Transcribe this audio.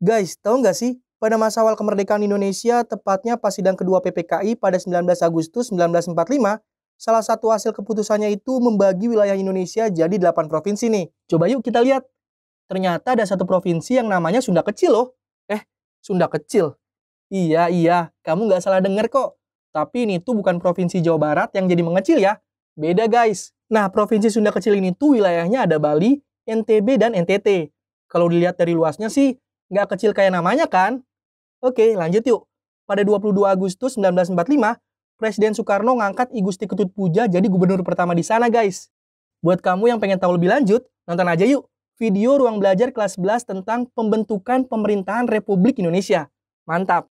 Guys, tahu nggak sih? Pada masa awal kemerdekaan Indonesia, tepatnya pas sidang kedua PPKI pada 19 Agustus 1945, salah satu hasil keputusannya itu membagi wilayah Indonesia jadi 8 provinsi nih. Coba yuk kita lihat. Ternyata ada satu provinsi yang namanya Sunda Kecil loh. Eh, Sunda Kecil? Iya, iya. Kamu nggak salah dengar kok. Tapi ini tuh bukan provinsi Jawa Barat yang jadi mengecil ya. Beda guys. Nah, provinsi Sunda Kecil ini tuh wilayahnya ada Bali, NTB, dan NTT. Kalau dilihat dari luasnya sih, nggak kecil kayak namanya kan? Oke, lanjut yuk. Pada 22 Agustus 1945, Presiden Soekarno ngangkat I Gusti Ketut Puja jadi gubernur pertama di sana, guys. Buat kamu yang pengen tahu lebih lanjut, nonton aja yuk video Ruang Belajar kelas 11 tentang pembentukan pemerintahan Republik Indonesia. Mantap!